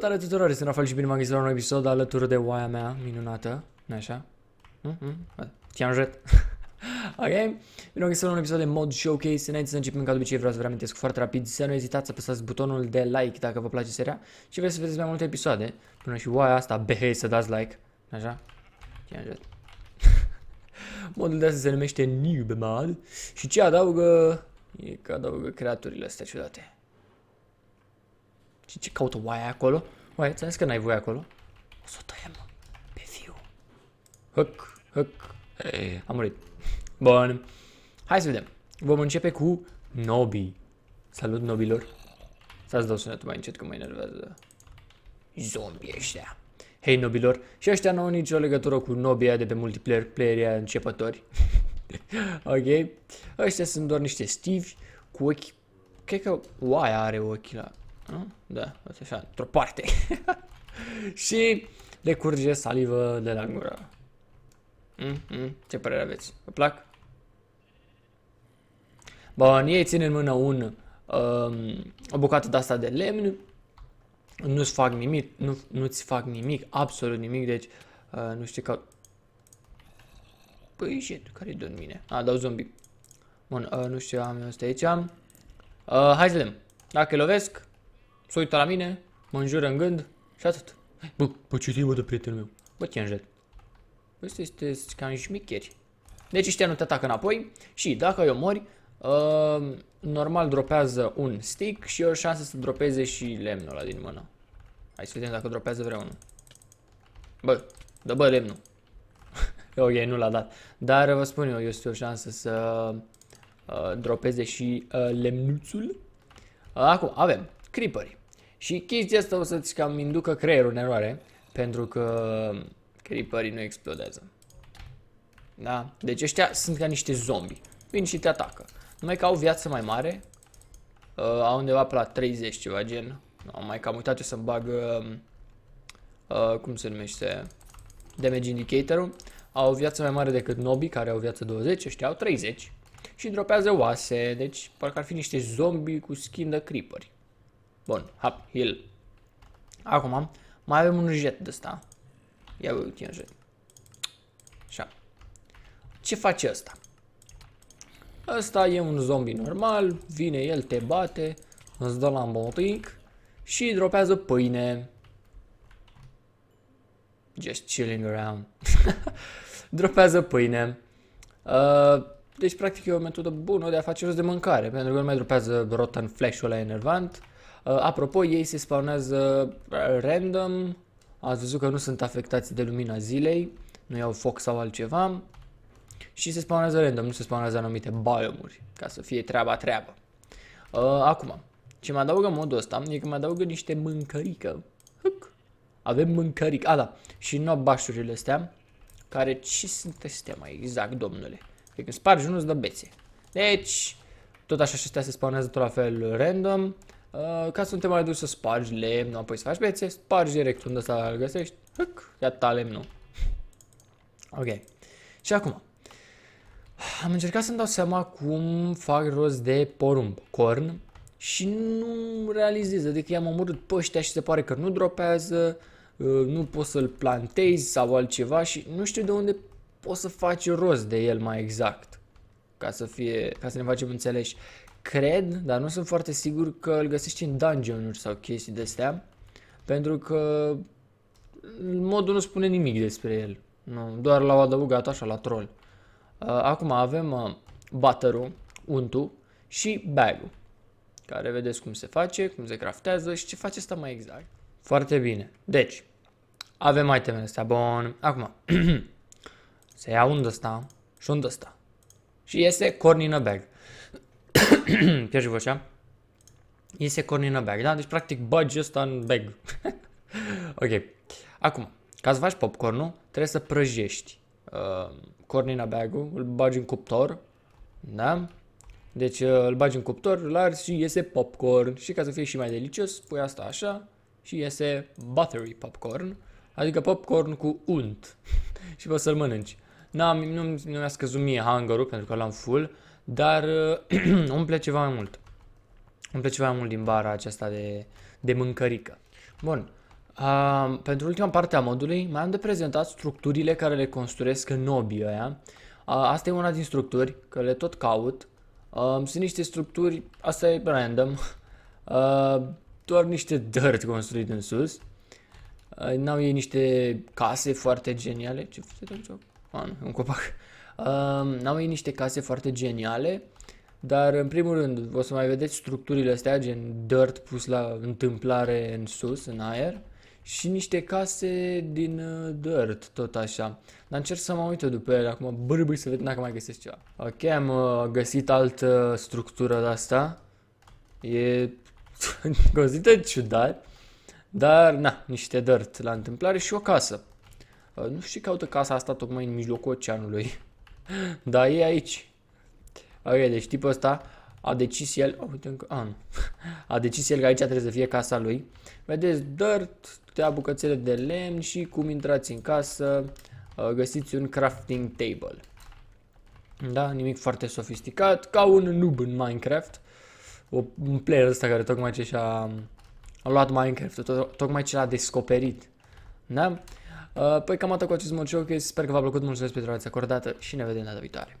Salutare tuturor, este Rafael și bine m am găsit la un episod alături de oaia mea minunată, nu așa? Mm, mm, Tianjet. ok, bine am găsit la un episod de Mod Showcase. Înainte să începem, ca de obicei, vreau să vă reamintesc foarte rapid să nu ezitați să apăsați butonul de like dacă vă place seria și vreți să vedeți mai multe episoade. Până și oaia asta, behe, să dați like, așa? Tianjet. Modul de astăzi se numește Noob Mod și ce adaugă e că adaugă creaturile astea ciudate. Și ce caută oaia acolo? Uai, ți că n-ai voie acolo? O să o tăiem, Pe fiu. Hăc, hăc. am murit. Bun. Hai să vedem. Vom începe cu Nobi. Salut, nobilor. Să-ți dau sunetul mai încet, că mă enervează. Zombie ăștia. Hei, nobilor. Și ăștia nu au nicio legătură cu nobia de pe multiplayer playeria începători. ok? Ăștia sunt doar niște stivi cu ochi... Cred că oaia are ochi la... Nu? Da, asta așa, într-o parte. și decurge salivă de la gură. Mm, hmm ce părere aveți? Vă plac? Bun, ei țin în mână un, um, o bucată de asta de lemn. Nu-ți fac nimic, nu, nu-ți fac nimic, absolut nimic, deci uh, nu știu că... Păi, shit, care-i de mine? A, ah, dau zombie. Bun, uh, nu știu, am eu asta aici. Uh, hai să vedem. Dacă lovesc, se uită la mine, mă înjură în gând și atât. Bă, bă, ce zi, bă, de prietenul meu? Bă, înjet? Bă, este ca șmicheri. Deci ăștia nu te atacă înapoi și dacă eu mori, uh, normal dropează un stick și o șansă să dropeze și lemnul ăla din mână. Hai să vedem dacă dropează vreunul. Bă, dă bă lemnul. ok, nu l-a dat. Dar vă spun eu, este o șansă să uh, dropeze și uh, lemnuțul. Uh, acum avem creeperi. Și chestia asta o să-ți cam inducă creierul în eroare, pentru că creeperii nu explodează. Da? Deci ăștia sunt ca niște zombi. Vin și te atacă. Numai că au viață mai mare. Uh, au undeva pe la 30 ceva gen. Am mai cam uitat eu să-mi bag... Uh, uh, cum se numește? Damage Indicator-ul. Au o viață mai mare decât Nobi, care au viață 20, ăștia au 30. Și dropează oase, deci parcă ar fi niște zombi cu skin de creeperi. Bun, hap, heal. Acum, mai avem un jet de ăsta. Ia uite un jet. Așa. Ce face ăsta? Ăsta e un zombie normal, vine el, te bate, îți dă la îmbătic și dropează pâine. Just chilling around. dropează pâine. Uh, deci, practic, e o metodă bună de a face rost de mâncare, pentru că nu mai dropează rotten flash-ul ăla enervant. Uh, apropo, ei se spawnează uh, random, ați văzut că nu sunt afectați de lumina zilei, nu iau foc sau altceva și se spawnează random, nu se spawnează anumite biomuri, ca să fie treaba treaba. Uh, acum, ce mă adaugă modul ăsta e că mă adaugă niște mâncărică. Huc. Avem mâncărică, a da, și nobașurile astea, care ce sunt astea mai exact, domnule? Că păi când spargi unul îți dă bețe. Deci, tot așa și astea se spawnează tot la fel random, Uh, ca să nu te mai duci să spargi lemn, apoi să faci bețe, spargi direct unde să îl găsești. Hâc, ta lemnul. Ok. Și acum. Am încercat să-mi dau seama cum fac rost de porumb, corn, și nu realizez. Adică i-am omorât pe ăștia și se pare că nu dropează, uh, nu poți să-l plantezi sau altceva și nu știu de unde poți să faci rost de el mai exact. Ca să, fie, ca să ne facem înțeleși. Cred, dar nu sunt foarte sigur că îl găsești în dungeon-uri sau chestii de astea, pentru că modul nu spune nimic despre el. Nu, doar l-au adăugat așa la troll. Uh, acum avem uh, butter untul și bag care vedeți cum se face, cum se craftează și ce face asta mai exact. Foarte bine. Deci, avem itemele astea. Bun. Acum, se ia unde asta și unde asta Și este a bag pierzi așa, iese cornină bag, da? Deci, practic, bagi ăsta în bag. ok. Acum, ca să faci popcornul, trebuie să prăjești uh, cornina bag îl bagi în cuptor, da? Deci uh, îl bagi în cuptor, îl arzi și iese popcorn. Și ca să fie și mai delicios, pui asta așa și iese buttery popcorn, adică popcorn cu unt. și poți să-l mănânci. N-am, nu, nu mi-a scăzut mie hunger pentru că l-am full, dar îmi place ceva mai mult. îmi place ceva mai mult din bara aceasta de, de mâncărică. Bun, Uh, pentru ultima parte a modului, mai am de prezentat structurile care le construiesc nobii ăia. Uh, asta e una din structuri, că le tot caut. Uh, sunt niște structuri, asta e random, uh, doar niște dirt construit în sus. Uh, n-au ei niște case foarte geniale. Ce făceam? Ah, un copac. Um, n-am mai niște case foarte geniale, dar în primul rând o să mai vedeți structurile astea, gen dirt pus la întâmplare în sus, în aer, și niște case din uh, dirt, tot așa. Dar încerc să mă uit după ele acum, bârbâi să vedem dacă mai găsesc ceva. Ok, am uh, găsit altă structură de asta. E găsită ciudat, dar na, niște dirt la întâmplare și o casă. Uh, nu știu ce caută casa asta tocmai în mijlocul oceanului. Da, e aici. Ok, deci tipul ăsta a decis el, oh, uite încă, ah, nu. a decis el că aici trebuie să fie casa lui. Vedeți, dirt, câtea bucățele de lemn și cum intrați în casă, uh, găsiți un crafting table. Da, nimic foarte sofisticat, ca un noob în Minecraft. O, un player ăsta care tocmai ce și-a a luat Minecraft, to tocmai ce l-a descoperit. Da? Uh, păi cam atât cu acest mod showcase, sper că v-a plăcut, mulțumesc pentru ați acordată și ne vedem data viitoare.